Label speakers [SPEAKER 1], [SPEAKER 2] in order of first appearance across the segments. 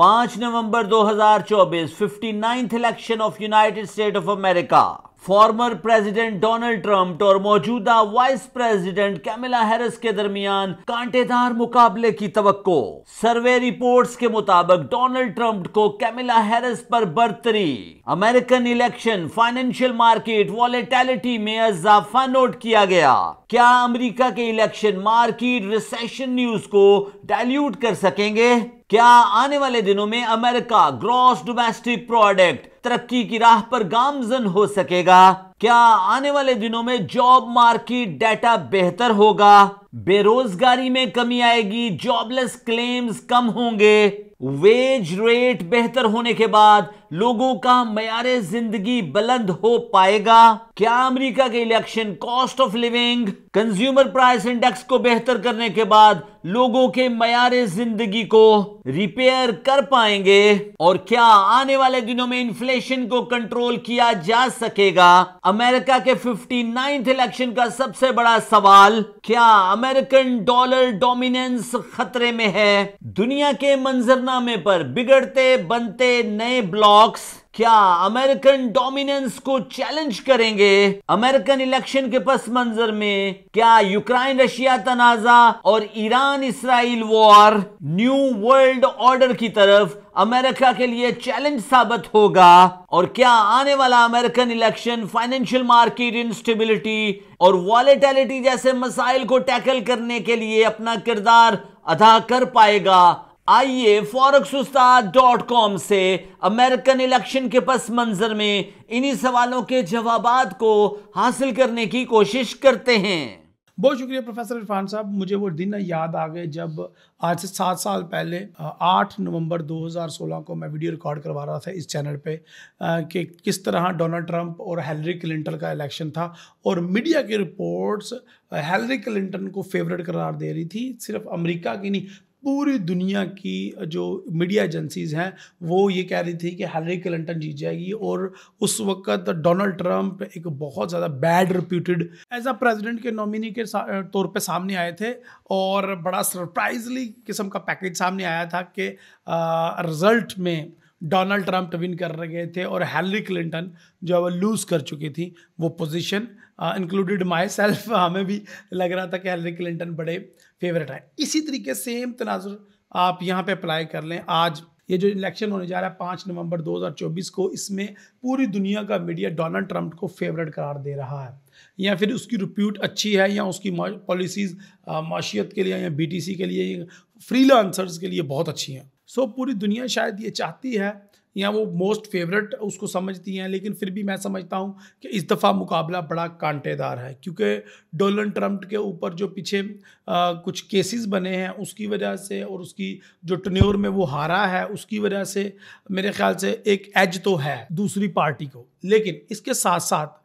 [SPEAKER 1] पांच नवंबर 2024 fifty ninth election of United State of America former president Donald Trump और मौजूदा वाइस प्रेसिडेंट कैमिला हैरिस के दरमियान कांटेदार मुकाबले की तवक्को सर्वे रिपोर्ट्स के मुताबिक डोनाल्ड ट्रंप को कैमिला हैरिस पर बर्तरी American election financial market volatility में इजाफा नोट किया गया क्या अमेरिका के इलेक्शन मार्किट रिसेशन न्यूज को डायल्यूट कर सकेंगे क्या आने वाले दिनों में अमेरिका ग्रॉस डोमेस्टिक प्रोडक्ट तरक्की की राह पर गामजन हो सकेगा क्या आने वाले दिनों में जॉब मार्केट डाटा बेहतर होगा बेरोजगारी में कमी आएगी जॉबलेस क्लेम्स कम होंगे वेज रेट बेहतर होने के बाद लोगों का मैार जिंदगी बुलंद हो पाएगा क्या अमेरिका के election cost of living consumer price index को बेहतर करने के बाद लोगों के मैार जिंदगी को रिपेयर कर पाएंगे और क्या आने वाले दिनों में इन्फ्लेशन को कंट्रोल किया जा सकेगा अमेरिका के फिफ्टी नाइन्थ इलेक्शन का सबसे बड़ा सवाल क्या अमेरिकन डॉलर डोमिनेंस खतरे में है दुनिया के मंजरनामे पर बिगड़ते बनते नए ब्लॉक्स क्या अमेरिकन डोमिनेंस को चैलेंज करेंगे अमेरिकन इलेक्शन के पस मंजर में क्या यूक्रेन रशिया तनाजा और Iran Israel war new world order की तरफ अमेरिका के लिए चैलेंज साबित होगा और क्या आने वाला American election financial market instability और वॉलेटेलिटी जैसे मसाइल को टैकल करने के लिए अपना किरदार अदा कर पाएगा आइए फॉरक्स डॉट कॉम से अमेरिकन इलेक्शन के पस मंजर में इन्हीं सवालों के जवाब को हासिल करने की कोशिश करते हैं बहुत शुक्रिया
[SPEAKER 2] प्रोफेसर इरफान साहब मुझे वो दिन याद आ गए जब आज से सात साल पहले आठ नवंबर 2016 को मैं वीडियो रिकॉर्ड करवा रहा था इस चैनल पे कि किस तरह डोनाल्ड ट्रंप और हेलरी क्लिंटन का इलेक्शन था और मीडिया की रिपोर्ट्स हेलरी क्लिंटन को फेवरेट करार दे रही थी सिर्फ अमेरिका की नहीं पूरी दुनिया की जो मीडिया एजेंसीज हैं वो ये कह रही थी कि हलरी क्लिंटन जीत जाएगी और उस वक्त डोनाल्ड ट्रंप एक बहुत ज़्यादा bad reputed as a president के नॉमिनी के तौर पे सामने आए थे और बड़ा सरप्राइजली किस्म का पैकेज सामने आया था कि रिजल्ट में डोनाल्ड ट्रंप विन कर रहे थे और हैलरी क्लिंटन जो है वो लूज़ कर चुकी थी वो पोजिशन इंक्लूडेड माई सेल्फ हमें भी लग रहा था कि हेलरी क्लिंटन बड़े फेवरेट हैं इसी तरीके सेम तनाजुर आप यहाँ पे अप्लाई कर लें आज ये जो इलेक्शन होने जा रहा है पाँच नवंबर 2024 को इसमें पूरी दुनिया का मीडिया डोनाल्ड ट्रंप को फेवरेट करार दे रहा है या फिर उसकी रिप्यूट अच्छी है या उसकी पॉलिसीज़ uh, माशियत के लिए या बीटीसी के लिए फ्री के लिए बहुत अच्छी हैं सो पूरी दुनिया शायद ये चाहती है या वो मोस्ट फेवरेट उसको समझती हैं लेकिन फिर भी मैं समझता हूँ कि इस दफ़ा मुकाबला बड़ा कांटेदार है क्योंकि डोनल्ड ट्रंप के ऊपर जो पीछे आ, कुछ केसेस बने हैं उसकी वजह से और उसकी जो टनोर में वो हारा है उसकी वजह से मेरे ख्याल से एक एज तो है दूसरी पार्टी को लेकिन इसके साथ साथ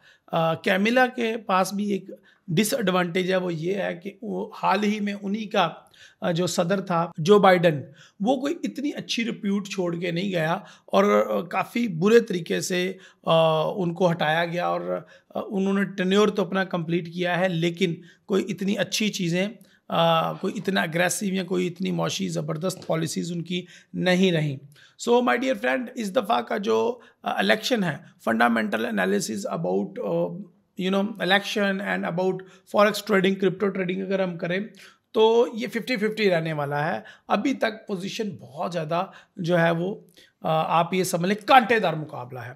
[SPEAKER 2] कैमिला के पास भी एक डिसएडवांटेज है वो ये है कि वो हाल ही में उन्हीं का जो सदर था जो बाइडन वो कोई इतनी अच्छी रिप्यूट छोड़ के नहीं गया और काफ़ी बुरे तरीके से उनको हटाया गया और उन्होंने टेन्योर तो अपना कंप्लीट किया है लेकिन कोई इतनी अच्छी चीज़ें कोई इतना अग्रेसिव या कोई इतनी मौशी ज़बरदस्त पॉलिसीज़ उनकी नहीं रहीं सो माय डियर फ्रेंड इस दफ़ा का जो इलेक्शन है fundamental analysis about you know election and about forex trading crypto trading अगर हम करें तो ये फिफ्टी फिफ्टी रहने वाला है अभी तक पोजीशन बहुत ज़्यादा जो है वो आप ये समझ लें कांटेदार मुकाबला है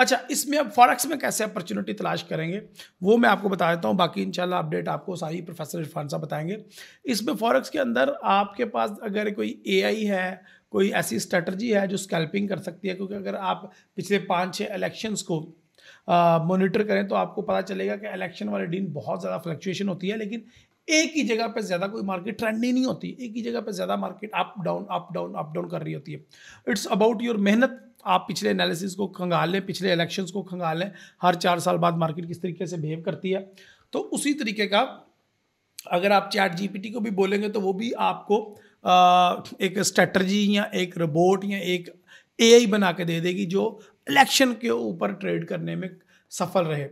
[SPEAKER 2] अच्छा इसमें अब फॉरेक्स में कैसे अपॉर्चुनिटी तलाश करेंगे वो मैं आपको बता देता हूँ बाकी इंशाल्लाह अपडेट आपको सारी प्रोफेसर इरफान साहब बताएंगे इसमें फॉरेक्स के अंदर आपके पास अगर कोई एआई है कोई ऐसी स्ट्रेटजी है जो स्कैल्पिंग कर सकती है क्योंकि अगर आप पिछले पाँच छः इलेक्शंस को मॉनिटर करें तो आपको पता चलेगा कि इलेक्शन वाले दिन बहुत ज़्यादा फ्लक्चुएशन होती है लेकिन एक ही जगह पर ज़्यादा कोई मार्केट ट्रेंड नहीं, होती एक ही जगह पर ज़्यादा market up down up down up down कर रही होती है इट्स अबाउट योर मेहनत आप पिछले एनालिसिस को खंगाल लें पिछले इलेक्शंस को खंगाल लें हर चार साल बाद मार्केट किस तरीके से बिहेव करती है तो उसी तरीके का अगर आप चैट जीपीटी को भी बोलेंगे तो वो भी आपको एक स्ट्रेटजी या एक रोबोट या एक ए बना के दे देगी जो इलेक्शन के ऊपर ट्रेड करने में सफल रहे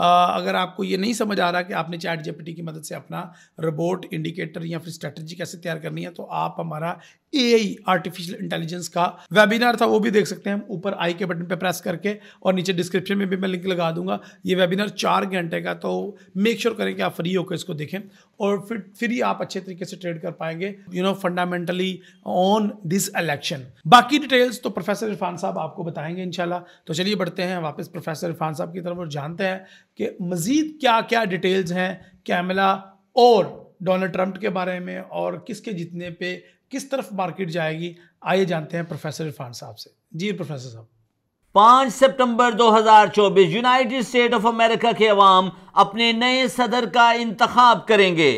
[SPEAKER 2] अगर आपको ये नहीं समझ आ रहा कि आपने चैट जेपीटी की मदद से अपना रोबोट इंडिकेटर या फिर स्ट्रेटजी कैसे तैयार करनी है तो आप हमारा ए आर्टिफिशियल इंटेलिजेंस का वेबिनार था वो भी देख सकते हैं हम ऊपर आई के बटन पे प्रेस करके और नीचे डिस्क्रिप्शन में भी मैं लिंक लगा दूंगा ये वेबिनार चार घंटे का तो मेक श्योर sure करें कि आप फ्री होकर इसको देखें और फिर फिर ही आप अच्छे तरीके से ट्रेड कर पाएंगे you know fundamentally on this election बाकी डिटेल्स तो प्रोफेसर इरफान साहब आपको बताएंगे इनशाला तो चलिए बढ़ते हैं वापस प्रोफेसर इरफान साहब की तरफ और जानते हैं कि मज़ीद क्या क्या डिटेल्स हैं कैमला और डोनाल्ड ट्रंप के बारे में और किसके जीतने पे किस तरफ मार्केट जाएगी आइए जानते हैं प्रोफेसर इरफान साहब से जी प्रोफेसर साहब पांच सितंबर
[SPEAKER 1] 2024 यूनाइटेड स्टेट ऑफ अमेरिका के अवाम अपने नए सदर का इंतखब करेंगे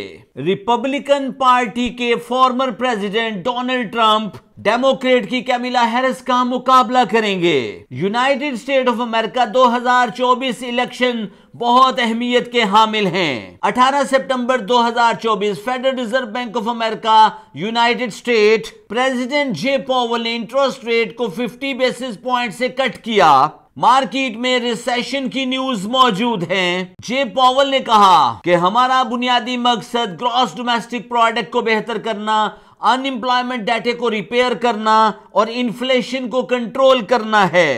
[SPEAKER 1] रिपब्लिकन पार्टी के former president Donald Trump Democrat की कैमिला हैरिस का मुकाबला करेंगे United State of America 2024 election बहुत अहमियत के हामिल हैं 18 सितंबर 2024 Federal Reserve Bank of America United State president J Powell ने इंटरेस्ट रेट को 50 बेसिस पॉइंट से कट किया मार्केट में रिसेशन की न्यूज मौजूद है जे पॉवल ने कहा कि हमारा बुनियादी मकसद ग्रॉस डोमेस्टिक प्रोडक्ट को बेहतर करना अनएम्प्लॉयमेंट डाटे को रिपेयर करना और इन्फ्लेशन को कंट्रोल करना है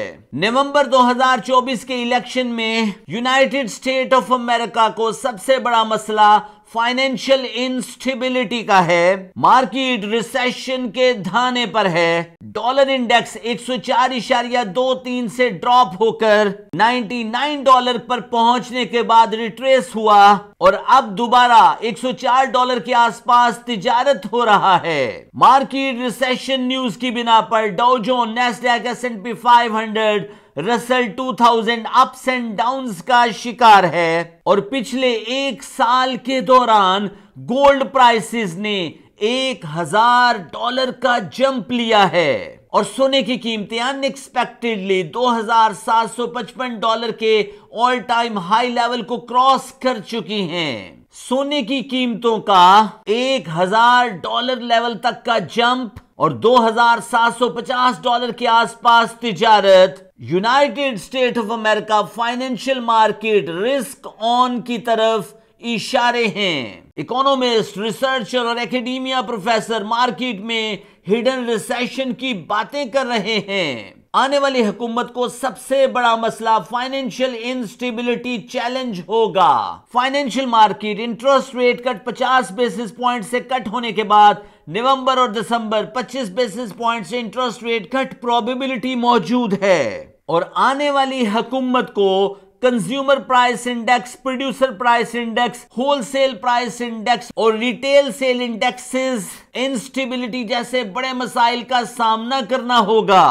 [SPEAKER 1] नवंबर 2024 के इलेक्शन में यूनाइटेड स्टेट ऑफ अमेरिका को सबसे बड़ा मसला फाइनेंशियल इंस्टेबिलिटी का है मार्केट रिसेशन के धाने पर है डॉलर इंडेक्स एक सौ चार इशारिया दो तीन से ड्रॉप होकर 99 डॉलर पर पहुंचने के बाद रिट्रेस हुआ और अब दोबारा 104 डॉलर के आसपास तिजारत हो रहा है मार्केट रिसेशन न्यूज की बिना पर Dow Jones Nasdaq S and P Russell 2000 ups and downs का शिकार है और पिछले एक साल के दौरान गोल्ड प्राइसेस ने एक हजार डॉलर का जंप लिया है और सोने की कीमतें अनएक्सपेक्टेडली 2,755 डॉलर के ऑल टाइम हाई लेवल को क्रॉस कर चुकी हैं सोने की कीमतों का 1,000 डॉलर लेवल तक का जंप और 2,750 डॉलर के आसपास तिजारत United State of America financial market risk on की तरफ इशारे हैं इकोनॉमिस्ट रिसर्चर और एकेडमिया प्रोफेसर मार्केट में हिडन रिसेशन की बातें कर रहे हैं आने वाली हुकूमत को सबसे बड़ा मसला फाइनेंशियल इंस्टेबिलिटी चैलेंज होगा financial market interest rate cut 50 basis point से कट होने के बाद नवंबर और दिसंबर 25 बेसिस पॉइंट से इंटरेस्ट रेट कट प्रोबेबिलिटी मौजूद है और आने वाली हुकूमत को consumer price index producer price index wholesale price index और रिटेल सेल इंडेक्सेस इंस्टेबिलिटी जैसे बड़े मसाइल का सामना करना होगा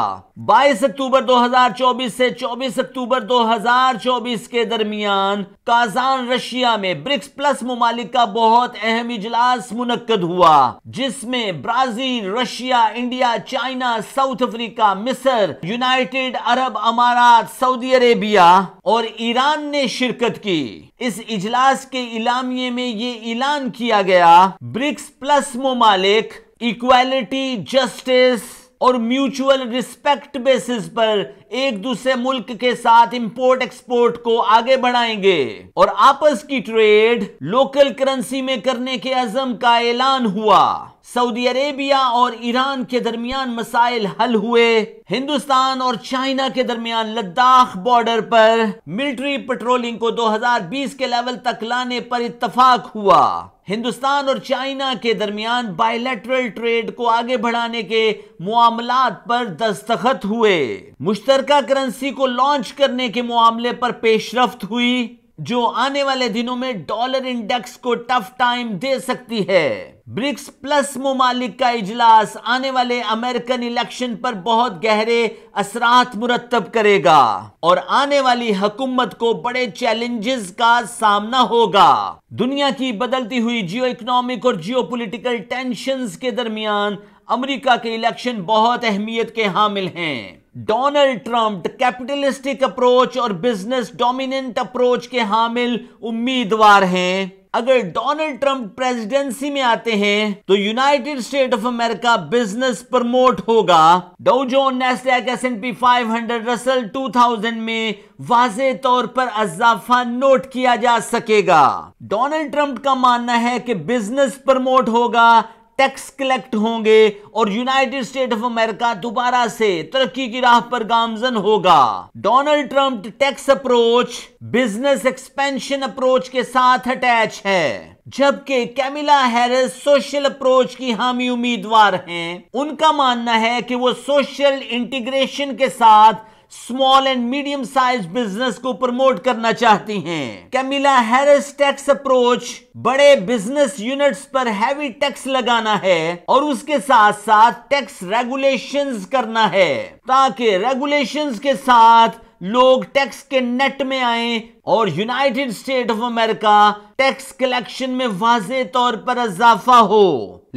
[SPEAKER 1] 22 अक्टूबर 2024 से 24 अक्टूबर 2024 के दरमियान काजान रशिया में ब्रिक्स प्लस ममालिक का बहुत अहम इजलास मुनद हुआ जिसमें Brazil Russia India China South Africa मिस्र यूनाइटेड अरब अमारात सऊदी अरेबिया और ईरान ने शिरकत की इस इजलास के इलामिये में ये ऐलान किया गया ब्रिक्स प्लस ममालिक इक्वालिटी जस्टिस और म्यूचुअल रिस्पेक्ट बेसिस पर एक दूसरे मुल्क के साथ इंपोर्ट एक्सपोर्ट को आगे बढ़ाएंगे और आपस की ट्रेड लोकल करेंसी में करने के अजम का ऐलान हुआ सऊदी अरेबिया और ईरान के दरमियान मसाइल हल हुए हिंदुस्तान और चाइना के दरमियान लद्दाख बॉर्डर पर मिलिट्री पेट्रोलिंग को 2020 के लेवल तक लाने पर इतफाक हुआ हिंदुस्तान और चाइना के दरमियान बायलैटरल ट्रेड को आगे बढ़ाने के मामला पर दस्तखत हुए मुश्तरका करेंसी को लॉन्च करने के मामले पर पेशरफ्त हुई जो आने वाले दिनों में डॉलर इंडेक्स को टफ टाइम दे सकती है ब्रिक्स प्लस ममालिक का इजलास आने वाले अमेरिकन इलेक्शन पर बहुत गहरे असरात मुरतब करेगा और आने वाली हकूमत को बड़े चैलेंजेस का सामना होगा दुनिया की बदलती हुई जियो इकोनॉमिक और जियो पोलिटिकल टेंशन के दरमियान अमरीका के इलेक्शन बहुत अहमियत के हामिल हैं डोनाल्ड ट्रंप कैपिटलिस्टिक अप्रोच और बिजनेस डोमिनेंट अप्रोच के हामिल उम्मीदवार हैं अगर डोनाल्ड ट्रंप प्रेसिडेंसी में आते हैं तो United State of America business promote होगा Dow Jones Nasdaq S and P five hundred Russell two thousand में वाज तौर पर अजाफा नोट किया जा सकेगा डोनाल्ड ट्रंप का मानना है कि बिजनेस प्रमोट होगा टैक्स कलेक्ट होंगे और यूनाइटेड स्टेट ऑफ अमेरिका दोबारा से तरक्की की राह पर गामजन होगा Donald Trump tax approach business expansion approach के साथ अटैच है जबकि कैमिला हैरिस सोशल अप्रोच की हामी उम्मीदवार हैं उनका मानना है कि वो सोशल इंटीग्रेशन के साथ small and medium size business को प्रमोट करना चाहती हैं कैमिला हैरिस टैक्स अप्रोच बड़े बिजनेस यूनिट्स पर हैवी टैक्स लगाना है और उसके साथ साथ टैक्स रेगुलेशंस करना है ताकि रेगुलेशंस के साथ लोग टैक्स के नेट में आए और United State of America tax collection में वाजे तौर पर इजाफा हो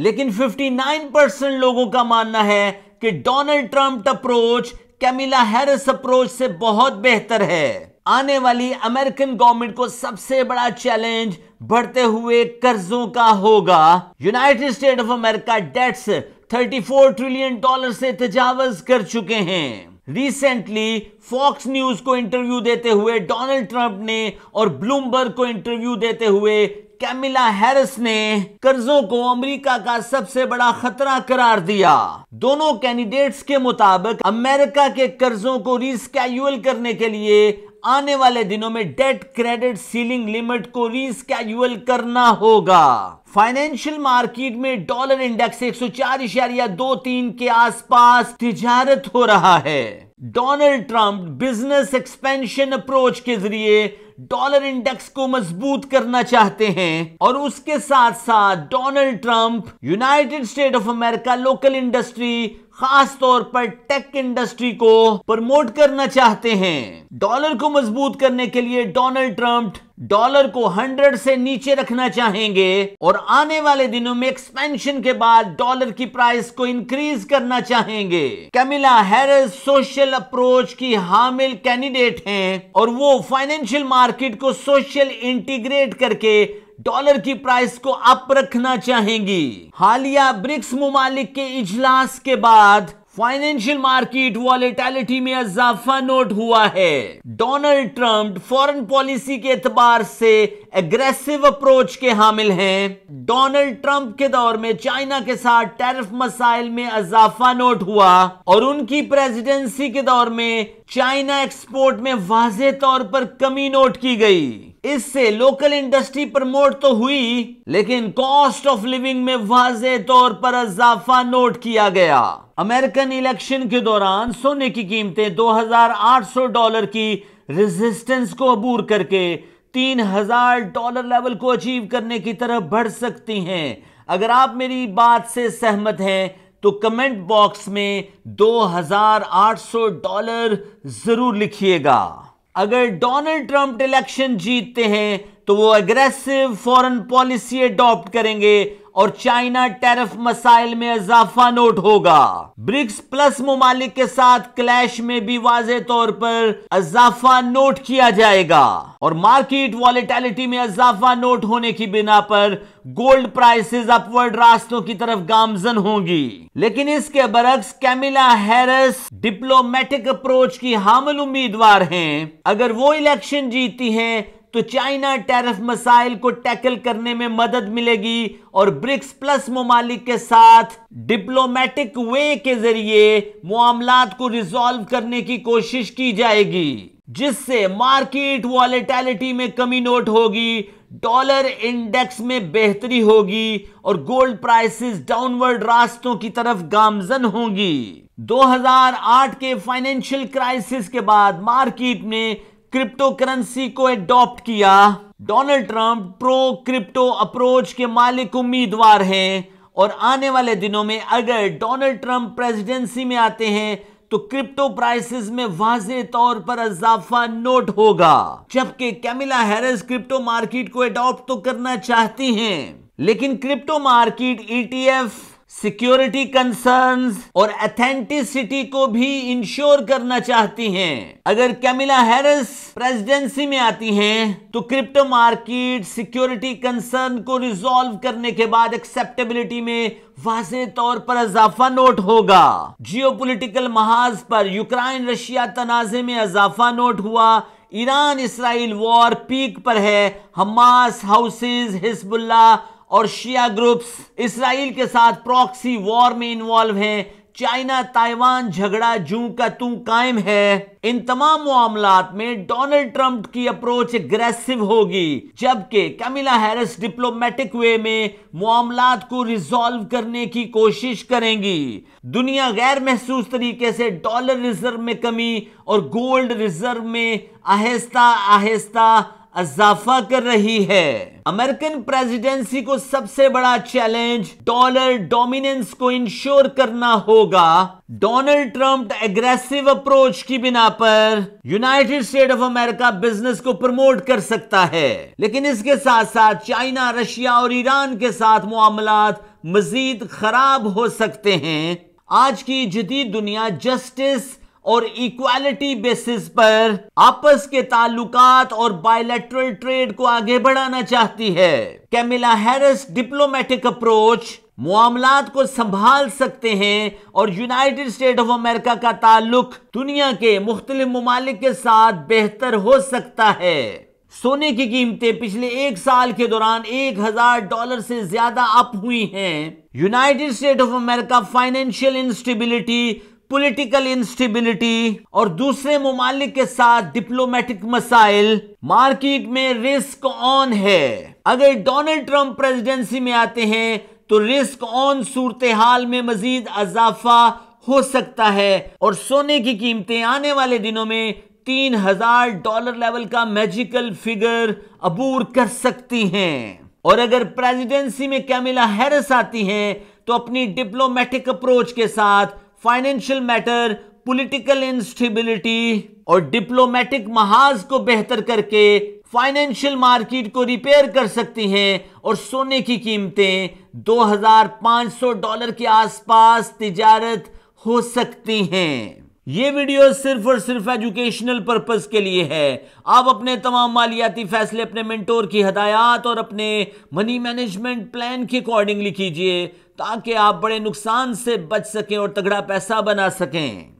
[SPEAKER 1] लेकिन 59 परसेंट लोगों का मानना है कि Donald Trump approach Kamala Harris approach से बहुत बेहतर है आने वाली अमेरिकन गवर्नमेंट को सबसे बड़ा चैलेंज बढ़ते हुए कर्जों का होगा United State of America debts 34 trillion dollar से तजावज कर चुके हैं रिसेंटली फॉक्स न्यूज को इंटरव्यू देते हुए डोनाल्ड ट्रंप ने और ब्लूमबर्ग को इंटरव्यू देते हुए कैमिला हैरिस ने कर्जों को अमेरिका का सबसे बड़ा खतरा करार दिया दोनों कैंडिडेट्स के मुताबिक अमेरिका के कर्जों को रिस्कैल करने के लिए आने वाले दिनों में डेट क्रेडिट सीलिंग लिमिट को रिस्कैजुअल करना होगा फाइनेंशियल मार्केट में डॉलर इंडेक्स एक सौ चार इशारिया दो तीन के आसपास तिजारत हो रहा है Donald Trump business expansion approach के जरिए डॉलर इंडेक्स को मजबूत करना चाहते हैं और उसके साथ साथ Donald Trump United State of America local industry खास तौर पर टेक इंडस्ट्री को प्रमोट करना चाहते हैं डॉलर को मजबूत करने के लिए डोनाल्ड ट्रंप डॉलर को 100 से नीचे रखना चाहेंगे और आने वाले दिनों में एक्सपेंशन के बाद डॉलर की प्राइस को इंक्रीज करना चाहेंगे कैमिला हैरिस सोशल अप्रोच की हामिल कैंडिडेट हैं और वो फाइनेंशियल मार्केट को सोशल इंटीग्रेट करके डॉलर की प्राइस को अप रखना चाहेंगी हालिया ब्रिक्स मुमालिक के इजलास के बाद फाइनेंशियल मार्केट वॉलेटैलिटी में इजाफा नोट हुआ है डोनाल्ड ट्रंप फॉरेन पॉलिसी के एतबार से एग्रेसिव अप्रोच के हामिल हैं डोनाल्ड ट्रंप के दौर में चाइना के साथ टैरिफ मसाइल में इजाफा नोट हुआ और उनकी प्रेसिडेंसी के दौर में चाइना एक्सपोर्ट में वाज तौर पर कमी नोट की गई इससे लोकल इंडस्ट्री प्रमोट तो हुई लेकिन कॉस्ट ऑफ लिविंग में वाजे तौर पर इजाफा नोट किया गया अमेरिकन इलेक्शन के दौरान सोने की कीमतें 2,800 डॉलर की रेजिस्टेंस को अबूर करके 3,000 डॉलर लेवल को अचीव करने की तरफ बढ़ सकती हैं अगर आप मेरी बात से सहमत हैं तो कमेंट बॉक्स में 2,800 डॉलर जरूर लिखिएगा अगर डोनाल्ड ट्रंप इलेक्शन जीतते हैं तो वो अग्रेसिव फॉरेन पॉलिसी अडॉप्ट करेंगे और चाइना टैरिफ मसाइल में इजाफा नोट होगा ब्रिक्स प्लस ममालिक के साथ क्लैश में भी वाज तौर पर इजाफा नोट किया जाएगा और मार्केट वॉलिटैलिटी में इजाफा नोट होने की बिना पर गोल्ड प्राइसेस अपवर्ड रास्तों की तरफ गामजन होंगी लेकिन इसके बरक्स कैमिला हैरिस डिप्लोमेटिक अप्रोच की हामल उम्मीदवार हैं अगर वो इलेक्शन जीती हैं तो चाइना टैरिफ मसाइल को टैकल करने में मदद मिलेगी और ब्रिक्स प्लस ममालिक के साथ डिप्लोमेटिक वे के जरिए मामला को रिजॉल्व करने की कोशिश की जाएगी जिससे मार्केट वॉलेटैलिटी में कमी नोट होगी डॉलर इंडेक्स में बेहतरी होगी और गोल्ड प्राइसेस डाउनवर्ड रास्तों की तरफ गामजन होंगी 2008 के फाइनेंशियल क्राइसिस के बाद मार्केट में क्रिप्टो करेंसी को एडॉप्ट किया Donald Trump pro crypto approach के मालिक उम्मीदवार हैं और आने वाले दिनों में अगर डोनाल्ड ट्रंप प्रेसिडेंसी में आते हैं तो क्रिप्टो प्राइसेस में वाजे तौर पर इजाफा नोट होगा जबकि कैमिला हैरिस क्रिप्टो मार्केट को एडॉप्ट तो करना चाहती हैं लेकिन crypto market ETF security concerns और अथेंटिसिटी को भी इंश्योर करना चाहती हैं। अगर कैमिला हैरिस प्रेसिडेंसी में आती हैं, तो क्रिप्टो मार्केट सिक्योरिटी कंसर्न को रिजॉल्व करने के बाद एक्सेप्टेबिलिटी में वाजे तौर पर अजाफा नोट होगा जियोपॉलिटिकल महाज पर यूक्रेन रशिया तनाजे में अजाफा नोट हुआ ईरान इसराइल वॉर पीक पर है हमास हाउसेज हिजबुल्ला और शिया ग्रुप्स इसराइल के साथ प्रॉक्सी वॉर में इन्वॉल्व हैं चाइना ताइवान झगड़ा जू का तू कायम है इन तमाम मामला में डोनाल्ड ट्रंप की अप्रोच एग्रेसिव होगी जबकि कमिला हैरिस डिप्लोमेटिक वे में मामला को रिजॉल्व करने की कोशिश करेंगी दुनिया गैर महसूस तरीके से डॉलर रिजर्व में कमी और गोल्ड रिजर्व में आहिस्ता आहिस्ता इजाफा कर रही है अमेरिकन प्रेसिडेंसी को सबसे बड़ा चैलेंज डॉलर डोमिनेंस को इंश्योर करना होगा डोनाल्ड ट्रंप एग्रेसिव अप्रोच की बिना पर United State of America business को प्रमोट कर सकता है लेकिन इसके साथ साथ चाइना रशिया और ईरान के साथ मामला मजीद खराब हो सकते हैं आज की जदीद दुनिया जस्टिस और इक्वालिटी बेसिस पर आपस के ताल्लुकात और बायलैटरल ट्रेड को आगे बढ़ाना चाहती है कैमिला हैरिस डिप्लोमेटिक अप्रोच मामलात को संभाल सकते हैं और यूनाइटेड स्टेट ऑफ अमेरिका का ताल्लुक दुनिया के मुख्तलिफ ममालिक के साथ बेहतर हो सकता है सोने की कीमतें पिछले एक साल के दौरान एक हजार डॉलर से ज्यादा अप हुई हैं United State of America financial instability political instability और दूसरे ममालिक के साथ डिप्लोमेटिक मसाइल मार्केट में रिस्क ऑन है अगर डोनाल्ड ट्रंप प्रेसिडेंसी में आते हैं तो रिस्क ऑन सूरत हाल में मजीद अजाफा हो सकता है और सोने की कीमतें आने वाले दिनों में तीन हजार डॉलर लेवल का मैजिकल फिगर अबूर कर सकती हैं और अगर प्रेसिडेंसी में कैमिला हैरिस आती हैं तो अपनी डिप्लोमेटिक अप्रोच के साथ फाइनेंशियल मैटर पॉलिटिकल इंस्टेबिलिटी और डिप्लोमेटिक महाज को बेहतर करके फाइनेंशियल मार्केट को रिपेयर कर सकती हैं और सोने की कीमतें 2500 डॉलर के आसपास तिजारत हो सकती हैं ये वीडियो सिर्फ और सिर्फ एजुकेशनल पर्पस के लिए है आप अपने तमाम मालियाती फैसले अपने मेंटोर की हदायत और अपने मनी मैनेजमेंट प्लान के अकॉर्डिंगली कीजिए ताकि आप बड़े नुकसान से बच सकें और तगड़ा पैसा बना सकें